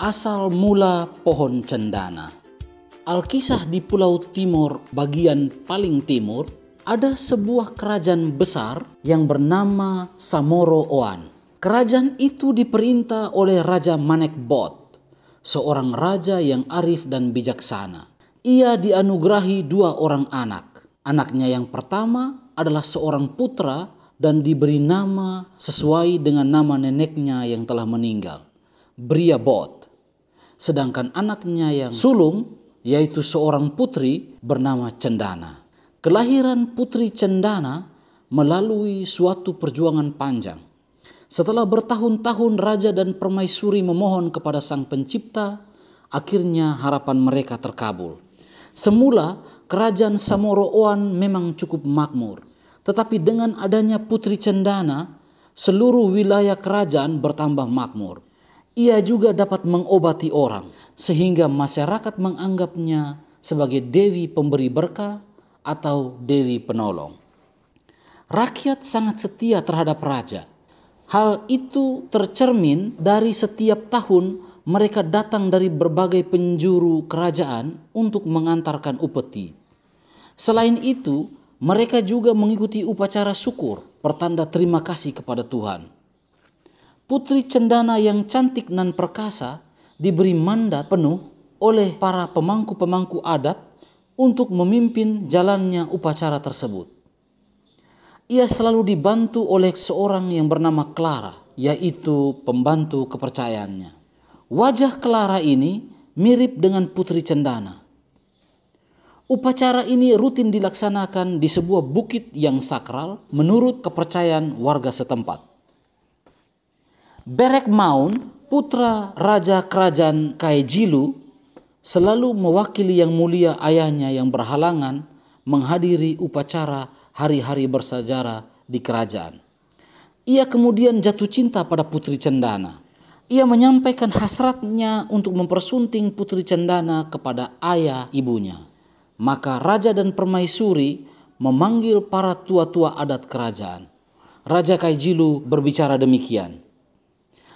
asal mula pohon cendana. Alkisah di Pulau Timur bagian paling timur ada sebuah kerajaan besar yang bernama Samoro Oan. Kerajaan itu diperintah oleh Raja Manek Bot, seorang raja yang arif dan bijaksana. Ia dianugerahi dua orang anak. Anaknya yang pertama adalah seorang putra dan diberi nama sesuai dengan nama neneknya yang telah meninggal, Bria Bot sedangkan anaknya yang sulung yaitu seorang putri bernama Cendana. Kelahiran putri Cendana melalui suatu perjuangan panjang. Setelah bertahun-tahun raja dan permaisuri memohon kepada sang pencipta, akhirnya harapan mereka terkabul. Semula kerajaan Samoroan memang cukup makmur, tetapi dengan adanya putri Cendana, seluruh wilayah kerajaan bertambah makmur ia juga dapat mengobati orang sehingga masyarakat menganggapnya sebagai dewi pemberi berkah atau dewi penolong. Rakyat sangat setia terhadap raja. Hal itu tercermin dari setiap tahun mereka datang dari berbagai penjuru kerajaan untuk mengantarkan upeti. Selain itu, mereka juga mengikuti upacara syukur, pertanda terima kasih kepada Tuhan. Putri Cendana yang cantik dan perkasa diberi mandat penuh oleh para pemangku-pemangku adat untuk memimpin jalannya upacara tersebut. Ia selalu dibantu oleh seorang yang bernama Clara, yaitu pembantu kepercayaannya. Wajah Clara ini mirip dengan Putri Cendana. Upacara ini rutin dilaksanakan di sebuah bukit yang sakral menurut kepercayaan warga setempat. Berek Maun, putra raja kerajaan Kaijilu, selalu mewakili yang mulia ayahnya yang berhalangan menghadiri upacara hari-hari bersejarah di kerajaan. Ia kemudian jatuh cinta pada Putri Cendana. Ia menyampaikan hasratnya untuk mempersunting Putri Cendana kepada ayah ibunya. Maka raja dan permaisuri memanggil para tua-tua adat kerajaan. Raja Kaijilu berbicara demikian.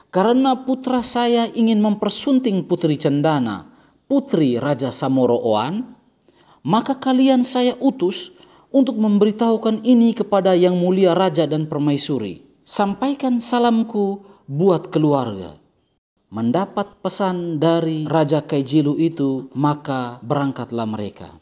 Karena putra saya ingin mempersunting putri Cendana, putri Raja Samoro Oan, maka kalian saya utus untuk memberitahukan ini kepada yang mulia raja dan permaisuri. Sampaikan salamku buat keluarga. Mendapat pesan dari Raja Kaijilu itu, maka berangkatlah mereka.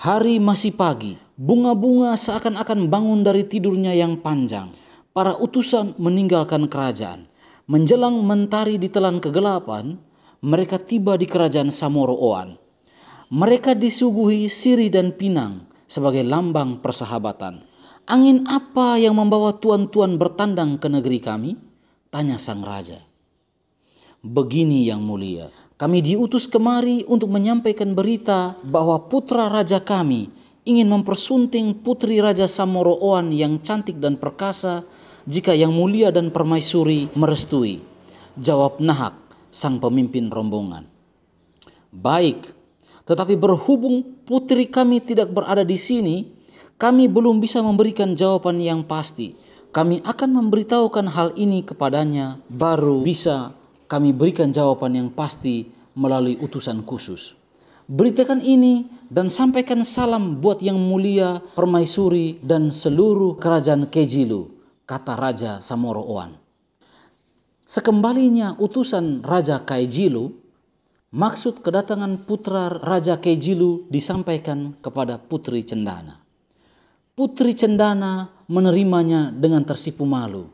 Hari masih pagi, bunga-bunga seakan-akan bangun dari tidurnya yang panjang. Para utusan meninggalkan kerajaan Menjelang mentari ditelan kegelapan, mereka tiba di kerajaan Samoroan. Mereka disuguhi sirih dan pinang sebagai lambang persahabatan. Angin apa yang membawa tuan-tuan bertandang ke negeri kami? Tanya sang raja. Begini yang mulia, kami diutus kemari untuk menyampaikan berita bahwa putra raja kami ingin mempersunting putri raja Samoroan yang cantik dan perkasa jika yang mulia dan permaisuri merestui? Jawab Nahak, sang pemimpin rombongan. Baik, tetapi berhubung putri kami tidak berada di sini, kami belum bisa memberikan jawaban yang pasti. Kami akan memberitahukan hal ini kepadanya, baru bisa kami berikan jawaban yang pasti melalui utusan khusus. Beritakan ini dan sampaikan salam buat yang mulia, permaisuri, dan seluruh kerajaan Kejilu kata Raja Samoro Oan. Sekembalinya utusan Raja Kaijilu, maksud kedatangan putra Raja Kaijilu disampaikan kepada Putri Cendana. Putri Cendana menerimanya dengan tersipu malu.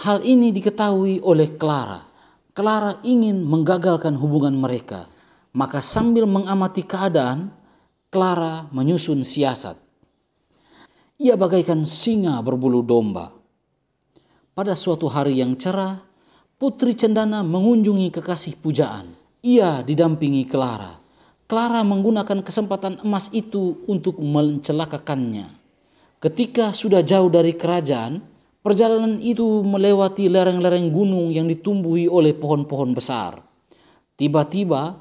Hal ini diketahui oleh Clara. Clara ingin menggagalkan hubungan mereka, maka sambil mengamati keadaan, Clara menyusun siasat. Ia bagaikan singa berbulu domba pada suatu hari yang cerah, Putri Cendana mengunjungi kekasih pujaan. Ia didampingi Clara. Clara menggunakan kesempatan emas itu untuk mencelakakannya. Ketika sudah jauh dari kerajaan, perjalanan itu melewati lereng-lereng gunung yang ditumbuhi oleh pohon-pohon besar. Tiba-tiba,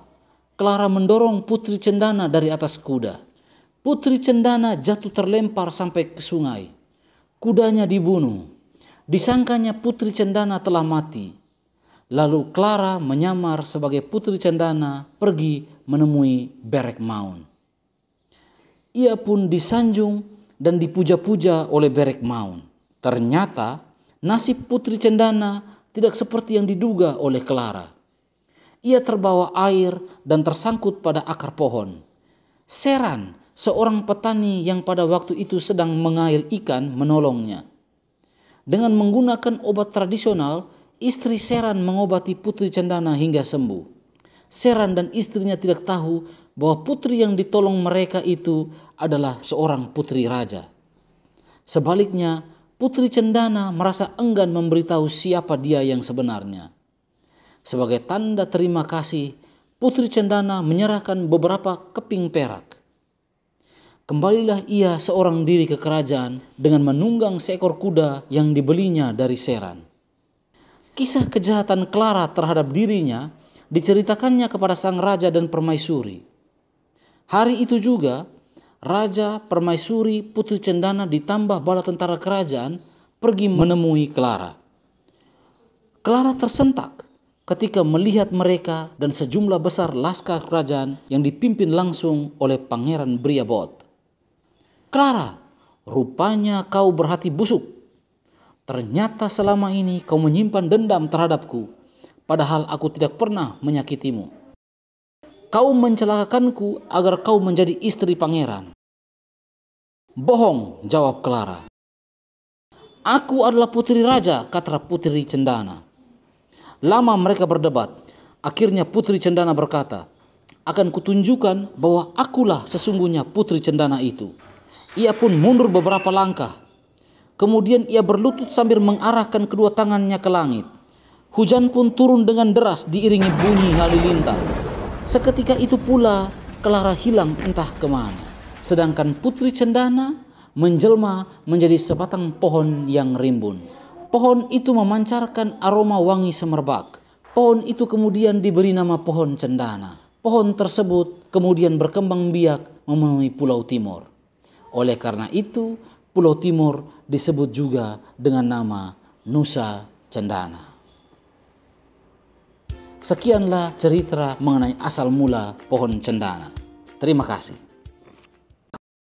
Clara mendorong Putri Cendana dari atas kuda. Putri Cendana jatuh terlempar sampai ke sungai. Kudanya dibunuh. Disangkanya putri cendana telah mati. Lalu Clara menyamar sebagai putri cendana pergi menemui Berek Maun. Ia pun disanjung dan dipuja-puja oleh Berek Maun. Ternyata nasib putri cendana tidak seperti yang diduga oleh Clara. Ia terbawa air dan tersangkut pada akar pohon. Seran, seorang petani yang pada waktu itu sedang mengail ikan, menolongnya. Dengan menggunakan obat tradisional, istri Seran mengobati putri Cendana hingga sembuh. Seran dan istrinya tidak tahu bahwa putri yang ditolong mereka itu adalah seorang putri raja. Sebaliknya, putri Cendana merasa enggan memberitahu siapa dia yang sebenarnya. Sebagai tanda terima kasih, putri Cendana menyerahkan beberapa keping perak. Kembalilah ia seorang diri ke kerajaan dengan menunggang seekor kuda yang dibelinya dari Seran. Kisah kejahatan Clara terhadap dirinya diceritakannya kepada sang raja dan permaisuri. Hari itu juga, raja, permaisuri, putri cendana ditambah bala tentara kerajaan pergi menemui Clara. Clara tersentak ketika melihat mereka dan sejumlah besar laskar kerajaan yang dipimpin langsung oleh Pangeran Briabot. Clara, rupanya kau berhati busuk. Ternyata selama ini kau menyimpan dendam terhadapku, padahal aku tidak pernah menyakitimu. Kau mencelakakanku agar kau menjadi istri pangeran. Bohong, jawab Clara. Aku adalah putri raja, kata putri cendana. Lama mereka berdebat. Akhirnya putri cendana berkata, akan kutunjukkan bahwa akulah sesungguhnya putri cendana itu. Ia pun mundur beberapa langkah. Kemudian ia berlutut sambil mengarahkan kedua tangannya ke langit. Hujan pun turun dengan deras diiringi bunyi halilintar. Seketika itu pula Clara hilang entah kemana. Sedangkan Putri Cendana menjelma menjadi sebatang pohon yang rimbun. Pohon itu memancarkan aroma wangi semerbak. Pohon itu kemudian diberi nama pohon cendana. Pohon tersebut kemudian berkembang biak memenuhi pulau timur. Oleh karena itu, Pulau Timur disebut juga dengan nama Nusa Cendana. Sekianlah cerita mengenai asal mula pohon cendana. Terima kasih.